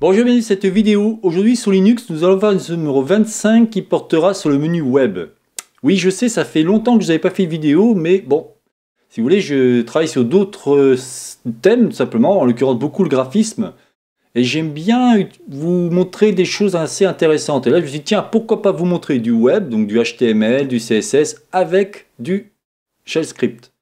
Bonjour, bienvenue dans cette vidéo. Aujourd'hui sur Linux, nous allons voir le numéro 25 qui portera sur le menu web. Oui, je sais, ça fait longtemps que je n'avais pas fait de vidéo, mais bon, si vous voulez, je travaille sur d'autres euh, thèmes simplement, en l'occurrence beaucoup le graphisme. Et j'aime bien vous montrer des choses assez intéressantes. Et là, je me suis dit, tiens, pourquoi pas vous montrer du web, donc du HTML, du CSS, avec du shell script.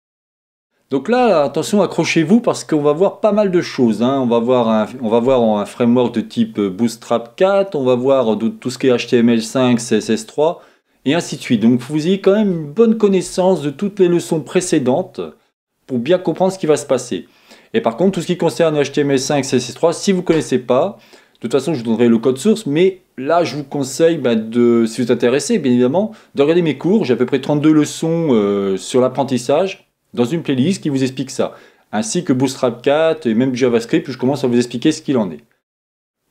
Donc là, attention, accrochez-vous parce qu'on va voir pas mal de choses. Hein. On, va voir un, on va voir un framework de type Bootstrap 4, on va voir tout ce qui est HTML5, CSS3, et ainsi de suite. Donc vous ayez quand même une bonne connaissance de toutes les leçons précédentes pour bien comprendre ce qui va se passer. Et par contre, tout ce qui concerne HTML5, CSS3, si vous ne connaissez pas, de toute façon, je vous donnerai le code source, mais là, je vous conseille, bah, de, si vous êtes intéressé, bien évidemment, de regarder mes cours. J'ai à peu près 32 leçons euh, sur l'apprentissage dans une playlist qui vous explique ça, ainsi que Bootstrap 4 et même JavaScript je commence à vous expliquer ce qu'il en est.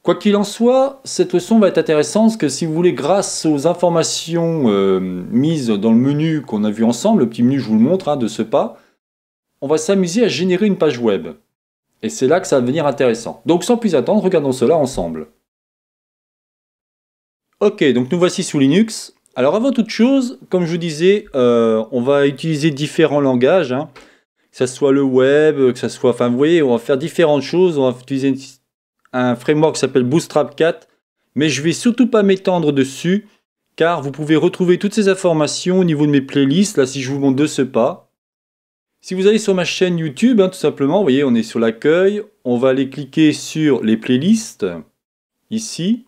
Quoi qu'il en soit, cette leçon va être intéressante parce que si vous voulez, grâce aux informations euh, mises dans le menu qu'on a vu ensemble, le petit menu je vous le montre hein, de ce pas, on va s'amuser à générer une page web. Et c'est là que ça va devenir intéressant. Donc sans plus attendre, regardons cela ensemble. Ok, donc nous voici sous Linux. Alors avant toute chose, comme je vous disais, euh, on va utiliser différents langages, hein. que ce soit le web, que ce soit... Enfin, vous voyez, on va faire différentes choses. On va utiliser un framework qui s'appelle Bootstrap 4, mais je vais surtout pas m'étendre dessus, car vous pouvez retrouver toutes ces informations au niveau de mes playlists, là si je vous montre de ce pas. Si vous allez sur ma chaîne YouTube, hein, tout simplement, vous voyez, on est sur l'accueil, on va aller cliquer sur les playlists, ici,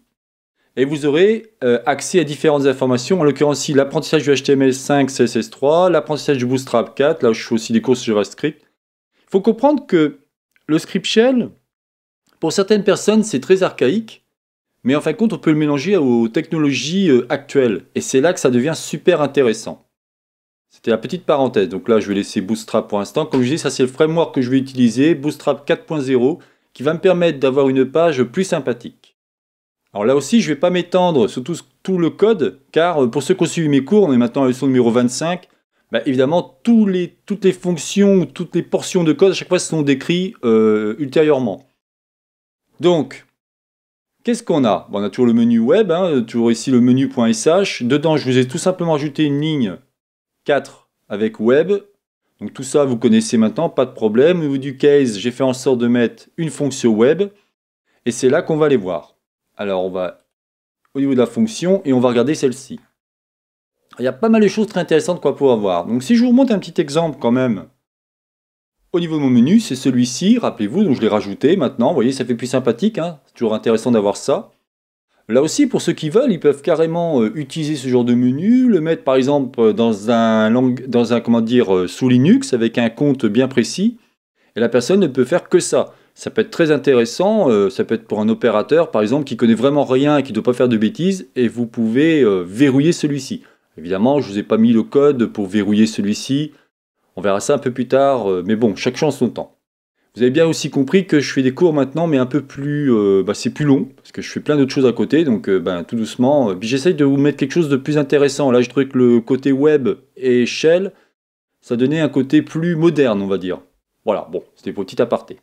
et vous aurez euh, accès à différentes informations. En l'occurrence, ici, l'apprentissage du HTML5, CSS3, l'apprentissage du Bootstrap 4. Là, je fais aussi des courses JavaScript. Il faut comprendre que le script shell, pour certaines personnes, c'est très archaïque. Mais en fin de compte, on peut le mélanger aux technologies euh, actuelles. Et c'est là que ça devient super intéressant. C'était la petite parenthèse. Donc là, je vais laisser Bootstrap pour l'instant. Comme je dis, ça c'est le framework que je vais utiliser, Bootstrap 4.0, qui va me permettre d'avoir une page plus sympathique. Alors là aussi, je ne vais pas m'étendre sur tout, le code, car euh, pour ceux qui ont suivi mes cours, on est maintenant à la leçon numéro 25, bah, évidemment, toutes les fonctions, toutes les portions de code, à chaque fois, sont décrites euh, ultérieurement. Donc, qu'est-ce qu'on a On a toujours le menu web, hein, toujours ici le menu.sh. Dedans, je vous ai tout simplement ajouté une ligne 4 avec web. Donc tout ça, vous connaissez maintenant, pas de problème. Au niveau du case, j'ai fait en sorte de mettre une fonction web. Et c'est là qu'on va les voir. Alors on va au niveau de la fonction et on va regarder celle-ci. Il y a pas mal de choses très intéressantes qu'on va pouvoir voir. Donc si je vous remonte un petit exemple quand même, au niveau de mon menu, c'est celui-ci, rappelez-vous, donc je l'ai rajouté maintenant, vous voyez, ça fait plus sympathique, hein c'est toujours intéressant d'avoir ça. Là aussi, pour ceux qui veulent, ils peuvent carrément euh, utiliser ce genre de menu, le mettre par exemple euh, dans un, dans un comment dire, euh, sous Linux avec un compte bien précis, et la personne ne peut faire que ça ça peut être très intéressant. Euh, ça peut être pour un opérateur, par exemple, qui connaît vraiment rien et qui ne doit pas faire de bêtises, et vous pouvez euh, verrouiller celui-ci. Évidemment, je ne vous ai pas mis le code pour verrouiller celui-ci. On verra ça un peu plus tard, euh, mais bon, chaque chance son temps. Vous avez bien aussi compris que je fais des cours maintenant, mais un peu plus, bah, c'est plus long parce que je fais plein d'autres choses à côté, donc ben, tout doucement. j'essaye de vous mettre quelque chose de plus intéressant. Là, je trouvais que le côté web et Shell, ça donnait un côté plus moderne, on va dire. Voilà, bon, c'était pour petit aparté.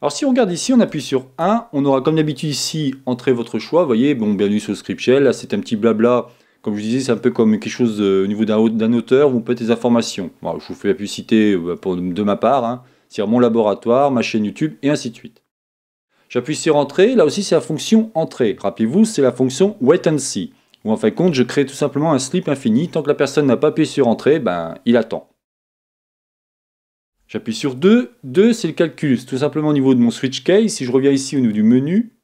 Alors si on regarde ici, on appuie sur 1, on aura comme d'habitude ici, entrer votre choix, vous voyez, bon, bienvenue sur Script Shell, là c'est un petit blabla, comme je vous disais, c'est un peu comme quelque chose au niveau d'un auteur, vous mettez des informations. je vous fais la publicité euh, de ma part, hein. à dire mon laboratoire, ma chaîne YouTube, et ainsi de suite. J'appuie sur Entrée, là aussi c'est la fonction Entrée. Rappelez-vous, c'est la fonction Wait and See, où en fin de compte, je crée tout simplement un slip infini, tant que la personne n'a pas appuyé sur Entrée, ben, il attend. J'appuie sur 2. 2, c'est le calcul, c'est Tout simplement au niveau de mon switch case, si je reviens ici au niveau du menu,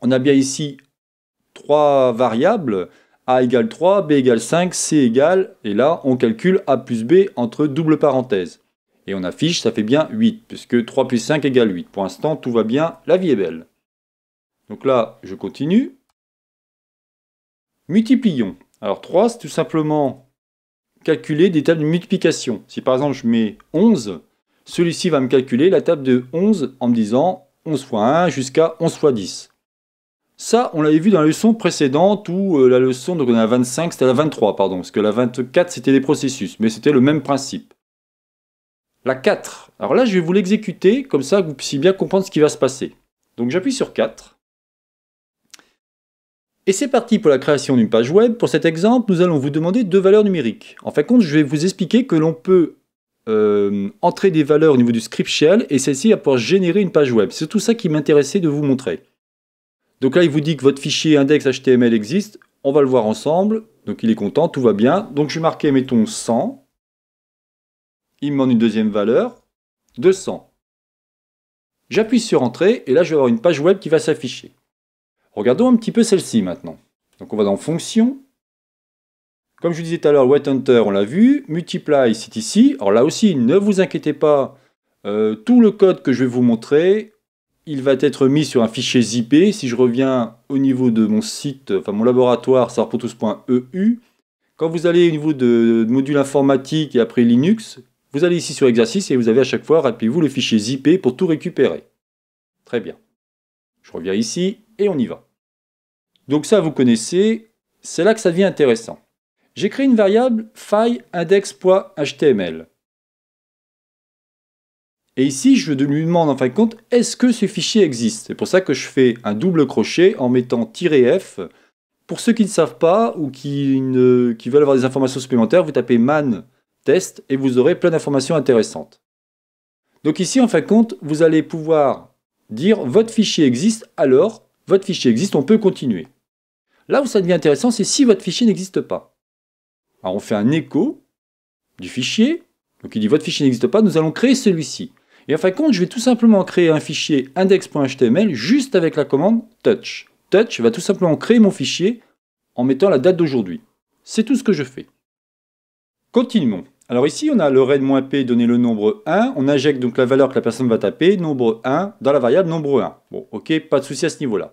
on a bien ici 3 variables. A égale 3, B égale 5, C égale, et là on calcule A plus B entre double parenthèse. Et on affiche, ça fait bien 8, puisque 3 plus 5 égale 8. Pour l'instant, tout va bien, la vie est belle. Donc là, je continue. Multiplions. Alors 3, c'est tout simplement calculer des tables de multiplication. Si par exemple je mets 11, celui-ci va me calculer la table de 11 en me disant 11 fois 1 jusqu'à 11 fois 10. Ça, on l'avait vu dans la leçon précédente où euh, la leçon, donc on a 25, c'était la 23, pardon, parce que la 24, c'était des processus, mais c'était le même principe. La 4, alors là, je vais vous l'exécuter, comme ça, vous puissiez bien comprendre ce qui va se passer. Donc j'appuie sur 4. Et c'est parti pour la création d'une page web. Pour cet exemple, nous allons vous demander deux valeurs numériques. En fin de compte, je vais vous expliquer que l'on peut euh, entrer des valeurs au niveau du script shell et celle-ci va pouvoir générer une page web. C'est tout ça qui m'intéressait de vous montrer. Donc là, il vous dit que votre fichier index.html existe. On va le voir ensemble. Donc il est content, tout va bien. Donc je vais marquer, mettons, 100. Il me demande une deuxième valeur, 200. J'appuie sur Entrée et là, je vais avoir une page web qui va s'afficher. Regardons un petit peu celle-ci maintenant. Donc on va dans Fonction. Comme je vous disais tout à l'heure, Wet Hunter, on l'a vu. Multiply, c'est ici. Alors là aussi, ne vous inquiétez pas, euh, tout le code que je vais vous montrer, il va être mis sur un fichier zippé. Si je reviens au niveau de mon site, enfin mon laboratoire, sarpotous.eu, quand vous allez au niveau de, module informatique et après Linux, vous allez ici sur exercice et vous avez à chaque fois, rappelez-vous, le fichier zippé pour tout récupérer. Très bien. Je reviens ici et on y va. Donc ça, vous connaissez, c'est là que ça devient intéressant. J'ai créé une variable file index.html. Et ici, je lui demande en fin de compte, est-ce que ce fichier existe C'est pour ça que je fais un double crochet en mettant "-f". Pour ceux qui ne savent pas ou qui, qui veulent avoir des informations supplémentaires, vous tapez man test et vous aurez plein d'informations intéressantes. Donc ici, en fin de compte, vous allez pouvoir dire votre fichier existe, alors votre fichier existe, on peut continuer. Là où ça devient intéressant, c'est si votre fichier n'existe pas. Alors on fait un écho du fichier, donc il dit votre fichier n'existe pas, nous allons créer celui-ci. Et en fin de compte, je vais tout simplement créer un fichier index.html juste avec la commande touch. Touch va tout simplement créer mon fichier en mettant la date d'aujourd'hui. C'est tout ce que je fais. Continuons. Alors ici, on a le red p donné le nombre 1. On injecte donc la valeur que la personne va taper, nombre 1, dans la variable nombre 1. Bon, ok, pas de souci à ce niveau-là.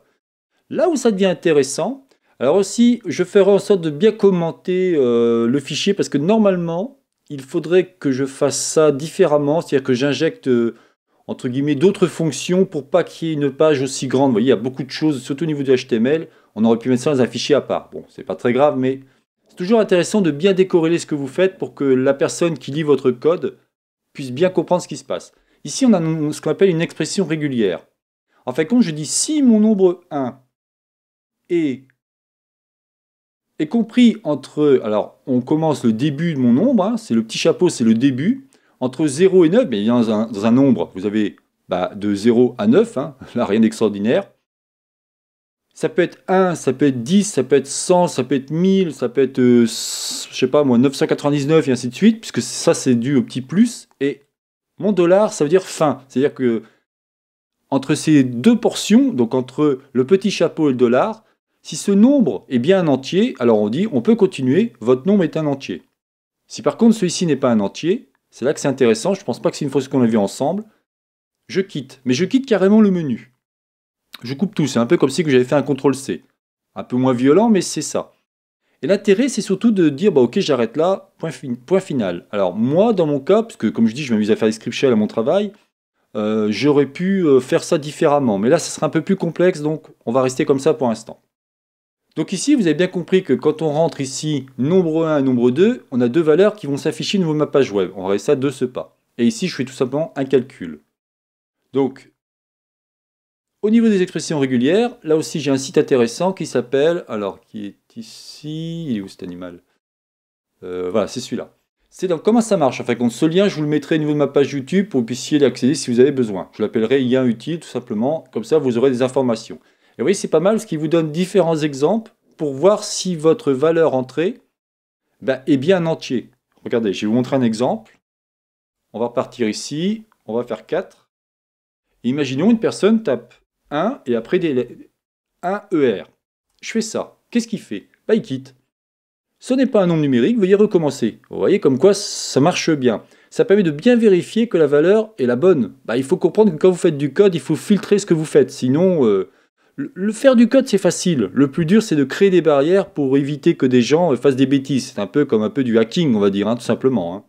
Là où ça devient intéressant, alors aussi, je ferai en sorte de bien commenter euh, le fichier parce que normalement, il faudrait que je fasse ça différemment, c'est-à-dire que j'injecte euh, entre guillemets d'autres fonctions pour pas qu'il y ait une page aussi grande. Vous voyez, il y a beaucoup de choses, surtout au niveau du HTML. On aurait pu mettre ça dans un fichier à part. Bon, c'est pas très grave, mais toujours intéressant de bien décorréler ce que vous faites pour que la personne qui lit votre code puisse bien comprendre ce qui se passe. Ici, on a ce qu'on appelle une expression régulière. En fait, quand je dis si mon nombre 1 est, compris entre... Alors, on commence le début de mon nombre, hein, c'est le petit chapeau, c'est le début. Entre 0 et 9, mais dans, un, dans un nombre, vous avez bah, de 0 à 9, hein, là rien d'extraordinaire ça peut être 1, ça peut être 10, ça peut être 100, ça peut être 1000, ça peut être, euh, je sais pas moi, 999 et ainsi de suite, puisque ça c'est dû au petit plus. Et mon dollar, ça veut dire fin. C'est-à-dire que entre ces deux portions, donc entre le petit chapeau et le dollar, si ce nombre est bien un entier, alors on dit on peut continuer, votre nombre est un entier. Si par contre celui-ci n'est pas un entier, c'est là que c'est intéressant, je ne pense pas que c'est une fois qu'on a vu ensemble, je quitte. Mais je quitte carrément le menu. Je coupe tout, c'est un peu comme si j'avais fait un CTRL-C. Un peu moins violent, mais c'est ça. Et l'intérêt, c'est surtout de dire, bah ok, j'arrête là, point, final. Alors moi, dans mon cas, parce que comme je dis, je m'amuse à faire des script shells à mon travail, euh, j'aurais pu euh, faire ça différemment. Mais là, ça sera un peu plus complexe, donc on va rester comme ça pour l'instant. Donc ici, vous avez bien compris que quand on rentre ici, nombre 1 et nombre 2, on a deux valeurs qui vont s'afficher au niveau ma page web. On reste ça de ce pas. Et ici, je fais tout simplement un calcul. Donc, au niveau des expressions régulières, là aussi j'ai un site intéressant qui s'appelle, alors qui est ici, il est où cet animal euh, Voilà, c'est celui-là. C'est donc comment ça marche. En fait, ce lien, je vous le mettrai au niveau de ma page YouTube pour que vous puissiez l'accéder si vous avez besoin. Je l'appellerai lien utile tout simplement, comme ça vous aurez des informations. Et vous voyez, c'est pas mal, ce qui vous donne différents exemples pour voir si votre valeur entrée ben, est bien entier. Regardez, je vais vous montrer un exemple. On va partir ici, on va faire 4. Imaginons une personne tape 1 et après des 1 ER. Je fais ça. Qu'est-ce qu'il fait Bah il quitte. Ce n'est pas un nombre numérique, veuillez recommencer. Vous voyez comme quoi ça marche bien. Ça permet de bien vérifier que la valeur est la bonne. Bah, il faut comprendre que quand vous faites du code, il faut filtrer ce que vous faites. Sinon, euh, le faire du code, c'est facile. Le plus dur, c'est de créer des barrières pour éviter que des gens euh, fassent des bêtises. C'est un peu comme un peu du hacking, on va dire, hein, tout simplement. Hein.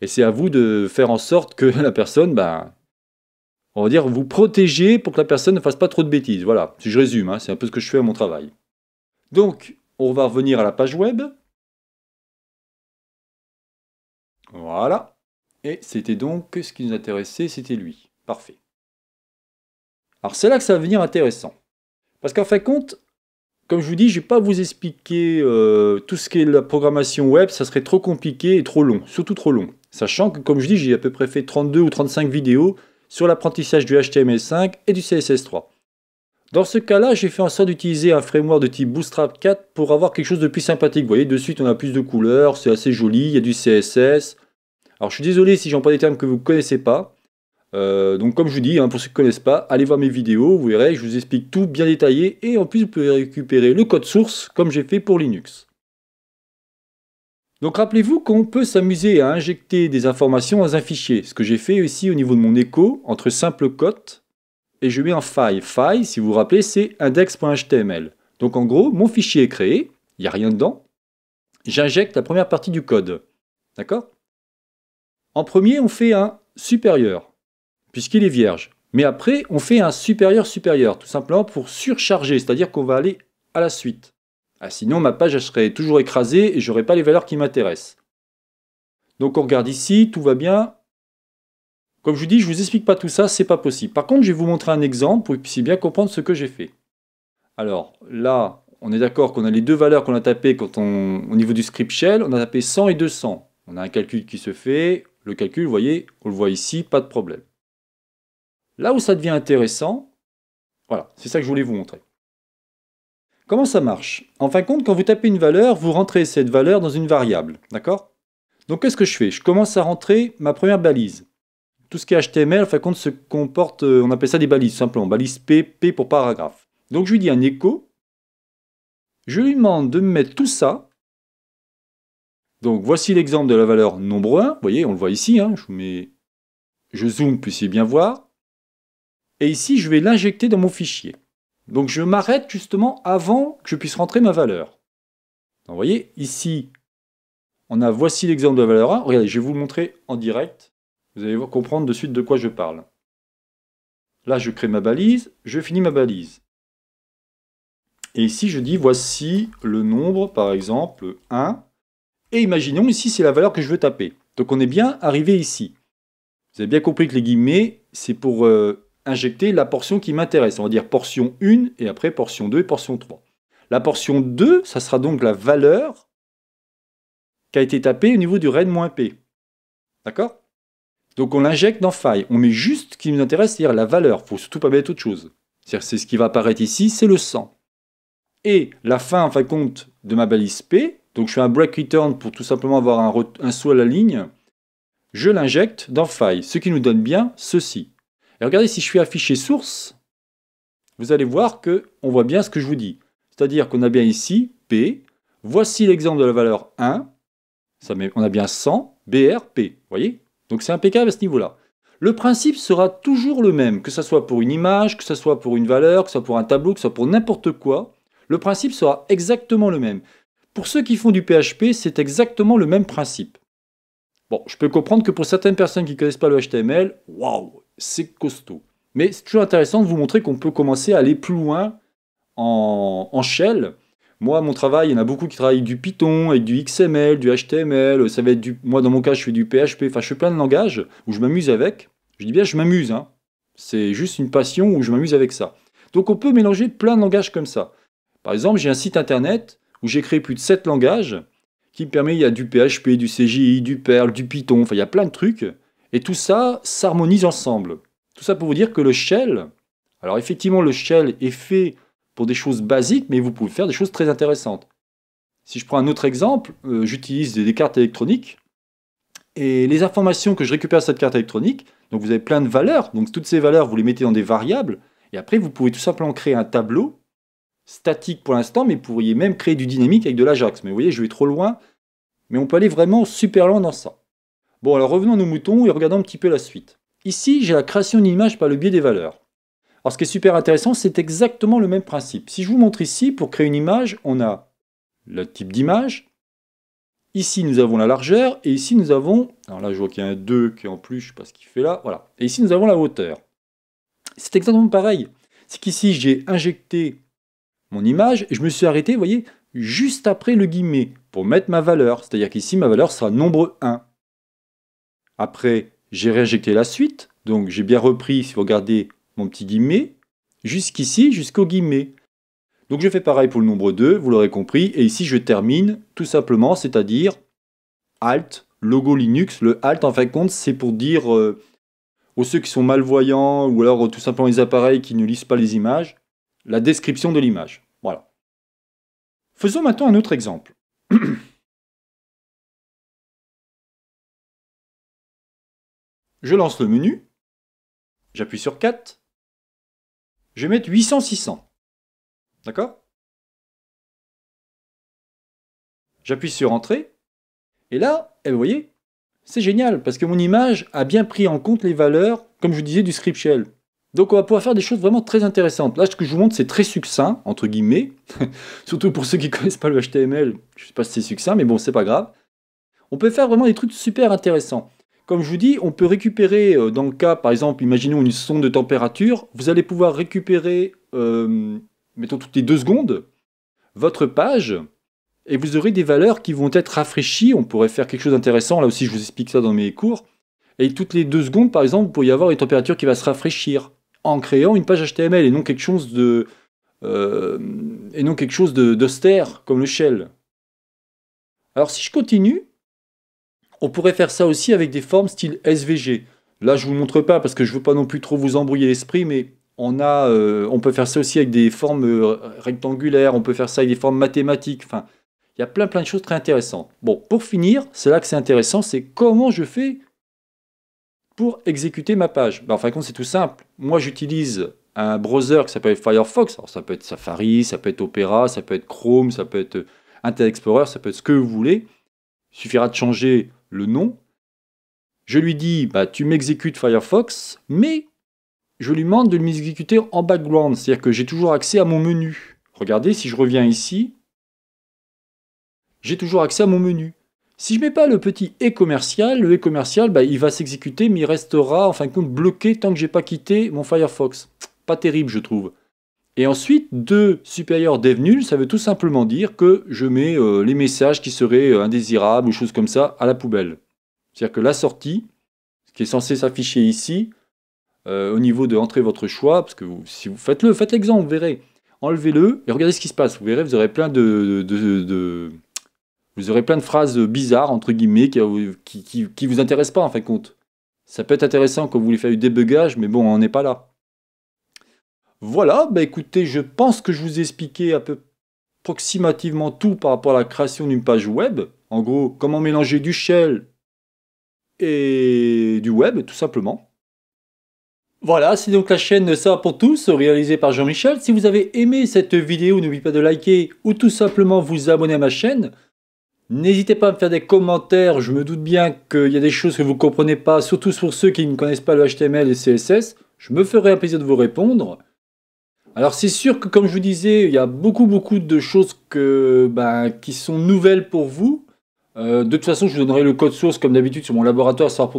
Et c'est à vous de faire en sorte que la personne, bah, on va dire, vous protéger pour que la personne ne fasse pas trop de bêtises. Voilà, si je résume, hein, c'est un peu ce que je fais à mon travail. Donc, on va revenir à la page web. Voilà. Et c'était donc ce qui nous intéressait, c'était lui. Parfait. Alors c'est là que ça va venir intéressant. Parce qu'en fin de compte, comme je vous dis, je ne vais pas vous expliquer euh, tout ce qui est la programmation web, ça serait trop compliqué et trop long, surtout trop long. Sachant que, comme je dis, j'ai à peu près fait 32 ou 35 vidéos sur l'apprentissage du HTML5 et du CSS3. Dans ce cas-là, j'ai fait en sorte d'utiliser un framework de type Bootstrap 4 pour avoir quelque chose de plus sympathique. Vous voyez, de suite, on a plus de couleurs, c'est assez joli, il y a du CSS. Alors, je suis désolé si prends des termes que vous ne connaissez pas. Euh, donc, comme je vous dis, hein, pour ceux qui ne connaissent pas, allez voir mes vidéos, vous verrez, je vous explique tout bien détaillé. Et en plus, vous pouvez récupérer le code source, comme j'ai fait pour Linux. Donc rappelez-vous qu'on peut s'amuser à injecter des informations dans un fichier, ce que j'ai fait ici au niveau de mon écho, entre simple code et je mets un file. File, si vous vous rappelez, c'est index.html. Donc en gros, mon fichier est créé, il n'y a rien dedans, j'injecte la première partie du code. D'accord En premier, on fait un supérieur, puisqu'il est vierge. Mais après, on fait un supérieur supérieur, tout simplement pour surcharger, c'est-à-dire qu'on va aller à la suite. Ah, sinon, ma page serait toujours écrasée et j'aurais pas les valeurs qui m'intéressent. Donc on regarde ici, tout va bien. Comme je vous dis, je vous explique pas tout ça, c'est pas possible. Par contre, je vais vous montrer un exemple pour que vous puissiez bien comprendre ce que j'ai fait. Alors là, on est d'accord qu'on a les deux valeurs qu'on a tapées quand on, au niveau du script shell, on a tapé 100 et 200. On a un calcul qui se fait, le calcul, vous voyez, on le voit ici, pas de problème. Là où ça devient intéressant, voilà, c'est ça que je voulais vous montrer. Comment ça marche En fin de compte, quand vous tapez une valeur, vous rentrez cette valeur dans une variable, d'accord Donc qu'est-ce que je fais Je commence à rentrer ma première balise. Tout ce qui est HTML, en fin de compte, se comporte, euh, on appelle ça des balises, simplement, balise P, P pour paragraphe. Donc je lui dis un écho. Je lui demande de me mettre tout ça. Donc voici l'exemple de la valeur nombre 1. Vous voyez, on le voit ici. Hein. je, vous mets... je zoome, puissiez bien voir. Et ici, je vais l'injecter dans mon fichier. Donc je m'arrête justement avant que je puisse rentrer ma valeur. vous voyez, ici, on a voici l'exemple de la valeur 1. Regardez, je vais vous le montrer en direct. Vous allez comprendre de suite de quoi je parle. Là, je crée ma balise, je finis ma balise. Et ici, je dis, voici le nombre, par exemple, 1. Et imaginons, ici, c'est la valeur que je veux taper. Donc on est bien arrivé ici. Vous avez bien compris que les guillemets, c'est pour euh, injecter la portion qui m'intéresse. On va dire portion 1 et après portion 2 et portion 3. La portion 2, ça sera donc la valeur qui a été tapée au niveau du REN-P. D'accord Donc on l'injecte dans faille. On met juste ce qui nous intéresse, c'est-à-dire la valeur. Il ne faut surtout pas mettre autre chose. C'est ce qui va apparaître ici, c'est le 100. Et la fin, en fin de compte, de ma balise P, donc je fais un break return pour tout simplement avoir un, un saut à la ligne, je l'injecte dans faille, ce qui nous donne bien ceci. Et regardez si je fais afficher source, vous allez voir qu'on voit bien ce que je vous dis. C'est-à-dire qu'on a bien ici P, voici l'exemple de la valeur 1, ça on a bien 100, brp, vous voyez Donc c'est impeccable à ce niveau-là. Le principe sera toujours le même, que ce soit pour une image, que ce soit pour une valeur, que ce soit pour un tableau, que ce soit pour n'importe quoi. Le principe sera exactement le même. Pour ceux qui font du PHP, c'est exactement le même principe. Bon, je peux comprendre que pour certaines personnes qui ne connaissent pas le HTML, waouh, c'est costaud. Mais c'est toujours intéressant de vous montrer qu'on peut commencer à aller plus loin en, en shell. Moi, mon travail, il y en a beaucoup qui travaillent du Python, avec du XML, du HTML, ça va être du... Moi, dans mon cas, je fais du PHP, enfin, je fais plein de langages où je m'amuse avec. Je dis bien, je m'amuse, hein. C'est juste une passion où je m'amuse avec ça. Donc, on peut mélanger plein de langages comme ça. Par exemple, j'ai un site internet où j'ai créé plus de 7 langages qui permet, il y a du PHP, du CGI, du Perl, du Python, enfin, il y a plein de trucs. Et tout ça s'harmonise ensemble. Tout ça pour vous dire que le shell, alors effectivement le shell est fait pour des choses basiques, mais vous pouvez faire des choses très intéressantes. Si je prends un autre exemple, euh, j'utilise des, des cartes électroniques, et les informations que je récupère de cette carte électronique, donc vous avez plein de valeurs, donc toutes ces valeurs, vous les mettez dans des variables, et après vous pouvez tout simplement créer un tableau, statique pour l'instant, mais vous pourriez même créer du dynamique avec de l'Ajax. Mais vous voyez, je vais trop loin, mais on peut aller vraiment super loin dans ça. Bon, alors revenons à nos moutons et regardons un petit peu la suite. Ici, j'ai la création d'une image par le biais des valeurs. Alors ce qui est super intéressant, c'est exactement le même principe. Si je vous montre ici, pour créer une image, on a le type d'image. Ici, nous avons la largeur et ici, nous avons... Alors là, je vois qu'il y a un 2 qui est en plus, je ne sais pas ce qu'il fait là. Voilà. Et ici, nous avons la hauteur. C'est exactement pareil. C'est qu'ici, j'ai injecté mon image et je me suis arrêté, vous voyez, juste après le guillemet pour mettre ma valeur. C'est-à-dire qu'ici, ma valeur sera nombre 1. Après, j'ai réinjecté la suite. Donc j'ai bien repris, si vous regardez mon petit guillemet, jusqu'ici, jusqu'au guillemet. Donc je fais pareil pour le nombre 2, vous l'aurez compris. Et ici, je termine tout simplement, c'est-à-dire Alt, logo Linux. Le Alt, en fin de compte, c'est pour dire euh, aux ceux qui sont malvoyants ou alors tout simplement les appareils qui ne lisent pas les images, la description de l'image. Voilà. Faisons maintenant un autre exemple. Je lance le menu. J'appuie sur 4. Je vais mettre 800, 600. D'accord J'appuie sur Entrée. Et là, eh, vous voyez, c'est génial parce que mon image a bien pris en compte les valeurs, comme je vous disais, du script shell. Donc on va pouvoir faire des choses vraiment très intéressantes. Là, ce que je vous montre, c'est très succinct, entre guillemets. Surtout pour ceux qui ne connaissent pas le HTML. Je ne sais pas si c'est succinct, mais bon, c'est pas grave. On peut faire vraiment des trucs super intéressants. Comme je vous dis, on peut récupérer, euh, dans le cas, par exemple, imaginons une sonde de température, vous allez pouvoir récupérer, euh, mettons toutes les deux secondes, votre page, et vous aurez des valeurs qui vont être rafraîchies. On pourrait faire quelque chose d'intéressant, là aussi je vous explique ça dans mes cours. Et toutes les deux secondes, par exemple, vous pourriez avoir une température qui va se rafraîchir en créant une page HTML et non quelque chose de euh, et non quelque chose d'austère comme le shell. Alors si je continue, on pourrait faire ça aussi avec des formes style SVG. Là, je ne vous montre pas parce que je ne veux pas non plus trop vous embrouiller l'esprit, mais on, a, euh, on peut faire ça aussi avec des formes euh, rectangulaires, on peut faire ça avec des formes mathématiques. Enfin, il y a plein plein de choses très intéressantes. Bon, pour finir, c'est là que c'est intéressant, c'est comment je fais pour exécuter ma page. Ben, en fin de compte, c'est tout simple. Moi, j'utilise un browser qui s'appelle Firefox. Alors, ça peut être Safari, ça peut être Opera, ça peut être Chrome, ça peut être euh, Internet Explorer, ça peut être ce que vous voulez. Il suffira de changer le nom. Je lui dis, bah, tu m'exécutes Firefox, mais je lui demande de m'exécuter en background, c'est-à-dire que j'ai toujours accès à mon menu. Regardez, si je reviens ici, j'ai toujours accès à mon menu. Si je ne mets pas le petit et commercial, le et commercial, bah, il va s'exécuter, mais il restera en fin de compte bloqué tant que je n'ai pas quitté mon Firefox. Pas terrible, je trouve. Et ensuite, 2 supérieur dev nul, ça veut tout simplement dire que je mets euh, les messages qui seraient euh, indésirables ou choses comme ça à la poubelle. C'est-à-dire que la sortie, ce qui est censé s'afficher ici, euh, au niveau de entrer votre choix, parce que vous, si vous faites-le, faites l'exemple, vous verrez. Enlevez-le et regardez ce qui se passe. Vous verrez, vous aurez plein de, de, vous aurez plein de phrases bizarres, entre guillemets, qui ne vous intéressent pas en fin de compte. Ça peut être intéressant quand vous voulez faire du débugage, mais bon, on n'est pas là. Voilà, bah écoutez, je pense que je vous ai expliqué à peu approximativement tout par rapport à la création d'une page web. En gros, comment mélanger du shell et du web, tout simplement. Voilà, c'est donc la chaîne Ça pour tous, réalisée par Jean-Michel. Si vous avez aimé cette vidéo, n'oubliez pas de liker ou tout simplement vous abonner à ma chaîne. N'hésitez pas à me faire des commentaires, je me doute bien qu'il y a des choses que vous ne comprenez pas, surtout pour ceux qui ne connaissent pas le HTML et le CSS. Je me ferai un plaisir de vous répondre. Alors c'est sûr que comme je vous disais, il y a beaucoup beaucoup de choses ben, qui sont nouvelles pour vous. Euh, de toute façon, je vous donnerai le code source comme d'habitude sur mon laboratoire où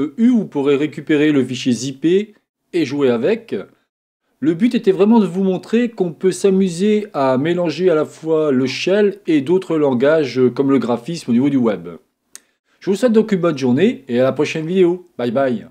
e Vous pourrez récupérer le fichier zip et jouer avec. Le but était vraiment de vous montrer qu'on peut s'amuser à mélanger à la fois le shell et d'autres langages euh, comme le graphisme au niveau du web. Je vous souhaite donc une bonne journée et à la prochaine vidéo. Bye bye